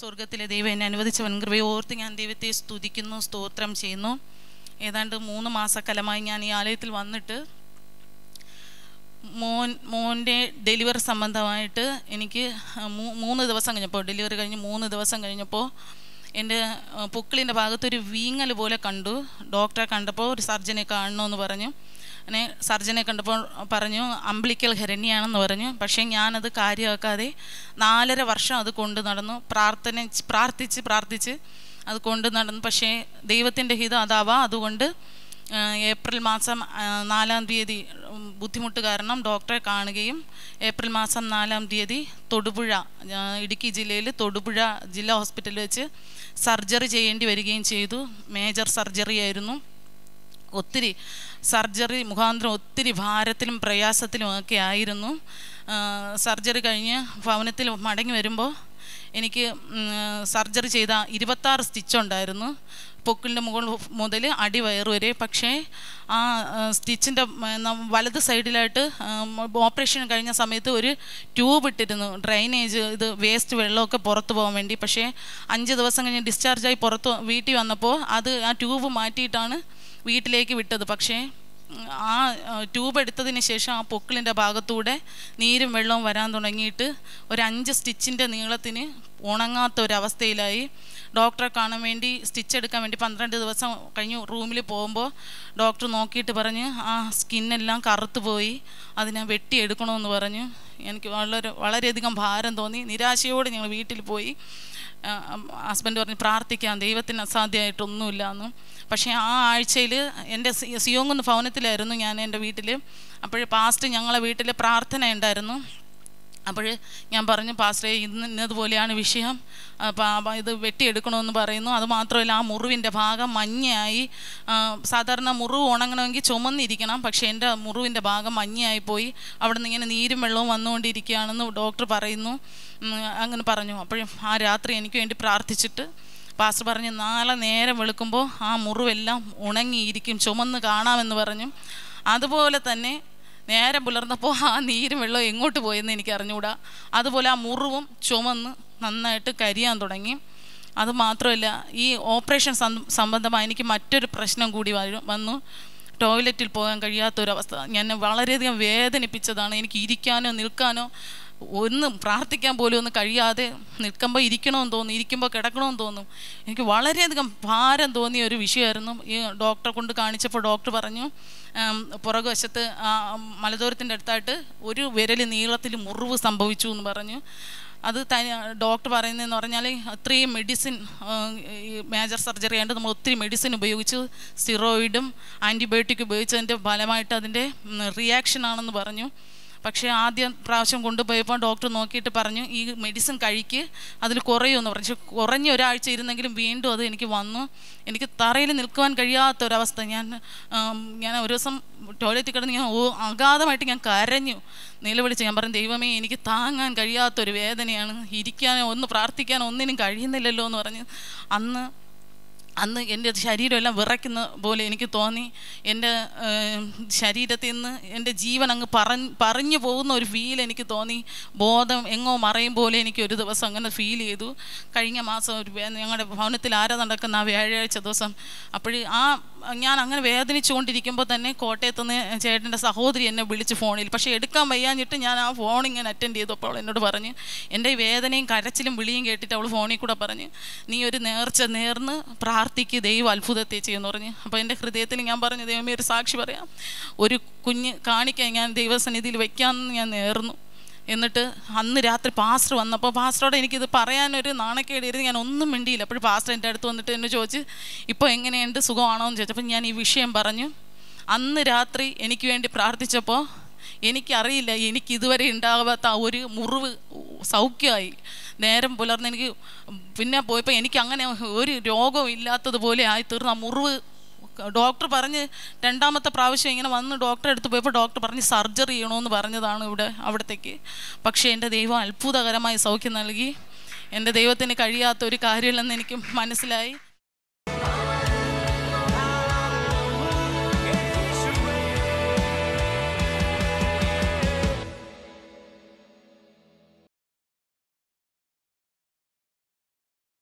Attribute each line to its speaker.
Speaker 1: സ്വർഗത്തിലെ ദൈവം എന്നെ അനുവദിച്ച വൻകൃപയെ ഓർത്ത് ഞാൻ ദൈവത്തെ സ്തുതിക്കുന്നു സ്തോത്രം ചെയ്യുന്നു ഏതാണ്ട് മൂന്ന് മാസക്കാലമായി ഞാൻ ഈ ആലയത്തിൽ വന്നിട്ട് മോൻ മോൻ്റെ ഡെലിവറി സംബന്ധമായിട്ട് എനിക്ക് മൂന്ന് ദിവസം കഴിഞ്ഞപ്പോൾ ഡെലിവറി കഴിഞ്ഞ് മൂന്ന് ദിവസം കഴിഞ്ഞപ്പോൾ എൻ്റെ പൊക്കിളിൻ്റെ ഭാഗത്തൊരു വീങ്ങൽ പോലെ കണ്ടു ഡോക്ടറെ കണ്ടപ്പോൾ ഒരു സർജനെ കാണണമെന്ന് പറഞ്ഞു അങ്ങനെ സർജനെ കണ്ടപ്പോൾ പറഞ്ഞു അമ്പിളിക്കൽ ഹരണ്യാണെന്ന് പറഞ്ഞു പക്ഷേ ഞാനത് കാര്യമാക്കാതെ നാലര വർഷം അത് കൊണ്ടു നടന്നു പ്രാർത്ഥന പ്രാർത്ഥിച്ച് പ്രാർത്ഥിച്ച് അത് കൊണ്ടു നടന്നു പക്ഷേ ദൈവത്തിൻ്റെ ഹിതം അതാവാം അതുകൊണ്ട് ഏപ്രിൽ മാസം നാലാം തീയതി ബുദ്ധിമുട്ട് കാരണം ഡോക്ടറെ കാണുകയും ഏപ്രിൽ മാസം നാലാം തീയതി തൊടുപുഴ ഇടുക്കി ജില്ലയിൽ തൊടുപുഴ ജില്ലാ ഹോസ്പിറ്റലിൽ വെച്ച് സർജറി ചെയ്യേണ്ടി വരികയും ചെയ്തു മേജർ സർജറി ആയിരുന്നു ഒത്തിരി സർജറി മുഖാന്തരം ഒത്തിരി ഭാരത്തിലും പ്രയാസത്തിലും ഒക്കെ ആയിരുന്നു സർജറി കഴിഞ്ഞ് ഭവനത്തിൽ മടങ്ങി വരുമ്പോൾ എനിക്ക് സർജറി ചെയ്ത ഇരുപത്താറ് സ്റ്റിച്ചുണ്ടായിരുന്നു പൊക്കിളിൻ്റെ മുകൾ മുതൽ അടിവയറ് വരെ പക്ഷേ ആ സ്റ്റിച്ചിൻ്റെ വലത് സൈഡിലായിട്ട് ഓപ്പറേഷൻ കഴിഞ്ഞ സമയത്ത് ഒരു ട്യൂബ് ഇട്ടിരുന്നു ഡ്രൈനേജ് ഇത് വേസ്റ്റ് വെള്ളമൊക്കെ പുറത്തു പോകാൻ വേണ്ടി പക്ഷേ അഞ്ച് ദിവസം കഴിഞ്ഞ് ഡിസ്ചാർജായി പുറത്ത് വീട്ടിൽ വന്നപ്പോൾ അത് ആ ട്യൂബ് മാറ്റിയിട്ടാണ് വീട്ടിലേക്ക് വിട്ടത് പക്ഷേ ആ ട്യൂബ് എടുത്തതിന് ശേഷം ആ പൊക്കിളിൻ്റെ ഭാഗത്തൂടെ നീരും വെള്ളവും വരാൻ തുടങ്ങിയിട്ട് ഒരു അഞ്ച് സ്റ്റിച്ചിൻ്റെ നീളത്തിന് ഉണങ്ങാത്ത ഒരവസ്ഥയിലായി ഡോക്ടറെ കാണാൻ വേണ്ടി സ്റ്റിച്ച് എടുക്കാൻ വേണ്ടി പന്ത്രണ്ട് ദിവസം കഴിഞ്ഞ് റൂമിൽ പോകുമ്പോൾ ഡോക്ടർ നോക്കിയിട്ട് പറഞ്ഞ് ആ സ്കിന്നെല്ലാം കറുത്തു പോയി അതിനെ വെട്ടിയെടുക്കണമെന്ന് പറഞ്ഞു എനിക്ക് വളരെ വളരെയധികം ഭാരം തോന്നി നിരാശയോടെ ഞങ്ങൾ വീട്ടിൽ പോയി ഹസ്ബൻഡ് പറഞ്ഞ് പ്രാർത്ഥിക്കാം ദൈവത്തിന് അസാധ്യമായിട്ടൊന്നുമില്ല എന്ന് പക്ഷേ ആ ആഴ്ചയിൽ എൻ്റെ സിയോങ്ങുന്ന ഭവനത്തിലായിരുന്നു ഞാൻ എൻ്റെ വീട്ടിൽ അപ്പോൾ പാസ്റ്റ് ഞങ്ങളെ വീട്ടിൽ പ്രാർത്ഥന ഉണ്ടായിരുന്നു അപ്പോൾ ഞാൻ പറഞ്ഞു പാസ്റ്റേ ഇന്ന് ഇന്നതുപോലെയാണ് വിഷയം അപ്പോൾ ഇത് വെട്ടിയെടുക്കണമെന്ന് പറയുന്നു അതുമാത്രമല്ല ആ മുറിവിൻ്റെ ഭാഗം മഞ്ഞയായി സാധാരണ മുറിവ് ഉണങ്ങണമെങ്കിൽ ചുമന്നിരിക്കണം പക്ഷേ എൻ്റെ മുറിവിൻ്റെ ഭാഗം മഞ്ഞയായി പോയി അവിടെ നിന്ന് ഇങ്ങനെ നീരും വെള്ളവും വന്നുകൊണ്ടിരിക്കുകയാണെന്ന് ഡോക്ടർ പറയുന്നു അങ്ങനെ പറഞ്ഞു അപ്പോഴും ആ രാത്രി എനിക്ക് വേണ്ടി പ്രാർത്ഥിച്ചിട്ട് പാസ്റ്റർ പറഞ്ഞു നാളെ നേരം വെളുക്കുമ്പോൾ ആ മുറിവെല്ലാം ഉണങ്ങിയിരിക്കും ചുമന്ന് കാണാമെന്ന് പറഞ്ഞു അതുപോലെ തന്നെ നേരം പുലർന്നപ്പോൾ ആ നീരും വെള്ളവും എങ്ങോട്ട് പോയെന്ന് എനിക്ക് അറിഞ്ഞുകൂടാ അതുപോലെ ആ മുറിവും ചുമന്ന് നന്നായിട്ട് കരിയാൻ തുടങ്ങി അത് മാത്രമല്ല ഈ ഓപ്പറേഷൻ സംബന്ധമായി എനിക്ക് മറ്റൊരു പ്രശ്നം കൂടി വന്നു ടോയ്ലറ്റിൽ പോകാൻ കഴിയാത്തൊരവസ്ഥ ഞാൻ വളരെയധികം വേദനിപ്പിച്ചതാണ് എനിക്ക് ഇരിക്കാനോ നിൽക്കാനോ ഒന്നും പ്രാർത്ഥിക്കാൻ പോലും ഒന്ന് കഴിയാതെ നിൽക്കുമ്പോൾ ഇരിക്കണമെന്ന് തോന്നും ഇരിക്കുമ്പോൾ കിടക്കണമെന്ന് തോന്നും എനിക്ക് വളരെയധികം ഭാരം തോന്നിയ ഒരു വിഷയമായിരുന്നു ഈ ഡോക്ടറെ കൊണ്ട് കാണിച്ചപ്പോൾ ഡോക്ടർ പറഞ്ഞു പുറകുവശത്ത് മലദൂരത്തിൻ്റെ അടുത്തായിട്ട് ഒരു വിരൽ നീളത്തിൽ മുറിവ് സംഭവിച്ചു എന്ന് പറഞ്ഞു അത് തനി ഡോക്ടർ പറയുന്നതെന്ന് പറഞ്ഞാൽ അത്രയും മെഡിസിൻ ഈ മേജർ സർജറി ആയിട്ട് നമ്മൾ ഒത്തിരി മെഡിസിൻ ഉപയോഗിച്ച് സ്റ്റിറോയിഡും ആൻറ്റിബയോട്ടിക് ഉപയോഗിച്ചതിൻ്റെ ഫലമായിട്ട് അതിൻ്റെ റിയാക്ഷൻ ആണെന്ന് പറഞ്ഞു പക്ഷേ ആദ്യം പ്രാവശ്യം കൊണ്ടുപോയപ്പോൾ ഡോക്ടർ നോക്കിയിട്ട് പറഞ്ഞു ഈ മെഡിസിൻ കഴിക്ക് അതിൽ കുറയുമെന്ന് പറഞ്ഞു പക്ഷെ കുറഞ്ഞ ഒരാഴ്ച ഇരുന്നെങ്കിലും വീണ്ടും അത് എനിക്ക് വന്നു എനിക്ക് തറയിൽ നിൽക്കുവാൻ കഴിയാത്ത ഞാൻ ഞാൻ ഒരു ദിവസം ടോയ്ലറ്റിൽ കിടന്ന് ഞാൻ ഓ അഗാധമായിട്ട് ഞാൻ കരഞ്ഞു നിലവിളിച്ച് ഞാൻ പറഞ്ഞു ദൈവമേ എനിക്ക് താങ്ങാൻ കഴിയാത്തൊരു വേദനയാണ് ഇരിക്കാനോ ഒന്ന് പ്രാർത്ഥിക്കാനോ ഒന്നിനും കഴിയുന്നില്ലല്ലോ എന്ന് പറഞ്ഞ് അന്ന് അന്ന് എൻ്റെ ശരീരമെല്ലാം വിറയ്ക്കുന്ന പോലെ എനിക്ക് തോന്നി എൻ്റെ ശരീരത്തിൽ നിന്ന് എൻ്റെ ജീവൻ അങ്ങ് പറഞ്ഞ് പറഞ്ഞു പോകുന്ന ഒരു ഫീൽ എനിക്ക് തോന്നി ബോധം എങ്ങോ മറയും പോലെ എനിക്ക് ഒരു ദിവസം അങ്ങനെ ഫീൽ ചെയ്തു കഴിഞ്ഞ മാസം ഒരു ഞങ്ങളുടെ ഭവനത്തിൽ ആരാ നടക്കുന്ന ആ വ്യാഴാഴ്ച ദിവസം അപ്പോഴും ആ ഞാൻ അങ്ങനെ വേദനിച്ചുകൊണ്ടിരിക്കുമ്പോൾ തന്നെ കോട്ടയത്ത് നിന്ന് ചേട്ടൻ്റെ സഹോദരി എന്നെ വിളിച്ച് ഫോണിൽ പക്ഷേ എടുക്കാൻ വയ്യാഞ്ഞിട്ട് ഞാൻ ആ ഫോൺ ഇങ്ങനെ അറ്റൻഡ് ചെയ്തു അപ്പോൾ എന്നോട് പറഞ്ഞ് എൻ്റെ വേദനയും കരച്ചിലും വിളിയും കേട്ടിട്ട് അവൾ ഫോണിൽ കൂടെ പറഞ്ഞ് നീ ഒരു നേർച്ച നേർന്ന് പ്രാർത്ഥിക്കുക ദൈവം അത്ഭുതത്തെ ചെയ്യുന്നു പറഞ്ഞ് അപ്പോൾ എൻ്റെ ഹൃദയത്തിൽ ഞാൻ പറഞ്ഞു ദൈവമേ ഒരു സാക്ഷി പറയാം ഒരു കുഞ്ഞ് കാണിക്കാൻ ഞാൻ ദൈവസന്നിധിയിൽ വയ്ക്കാമെന്ന് ഞാൻ നേർന്നു എന്നിട്ട് അന്ന് രാത്രി പാസ്റ്റർ വന്നപ്പോൾ പാസ്റ്ററോട് എനിക്കിത് പറയാനൊരു നാണക്കേടിയിരുന്നു ഞാൻ ഒന്നും മിണ്ടിയില്ല അപ്പോൾ പാസ്റ്റർ എൻ്റെ അടുത്ത് വന്നിട്ട് എന്നെ ചോദിച്ച് ഇപ്പോൾ എങ്ങനെയുണ്ട് സുഖമാണോ എന്ന് ചോദിച്ചപ്പോൾ ഞാൻ ഈ വിഷയം പറഞ്ഞു അന്ന് രാത്രി എനിക്ക് വേണ്ടി പ്രാർത്ഥിച്ചപ്പോൾ എനിക്കറിയില്ല എനിക്ക് ഇതുവരെ ഉണ്ടാകാത്ത ഒരു മുറിവ് സൗഖ്യമായി നേരം പുലർന്ന് എനിക്ക് പിന്നെ പോയപ്പോൾ എനിക്ക് അങ്ങനെ ഒരു രോഗവും ഇല്ലാത്തതുപോലെ ആയി തീർന്ന മുറിവ് ഡോക്ടർ പറഞ്ഞ് രണ്ടാമത്തെ പ്രാവശ്യം ഇങ്ങനെ വന്ന് ഡോക്ടറെ അടുത്ത് പോയപ്പോൾ ഡോക്ടർ പറഞ്ഞ് സർജറി ചെയ്യണമെന്ന് പറഞ്ഞതാണ് ഇവിടെ അവിടത്തേക്ക് പക്ഷേ എൻ്റെ ദൈവം അത്ഭുതകരമായി സൗഖ്യം നൽകി എൻ്റെ ദൈവത്തിന് കഴിയാത്ത ഒരു കാര്യമില്ലെന്ന് എനിക്ക് മനസ്സിലായി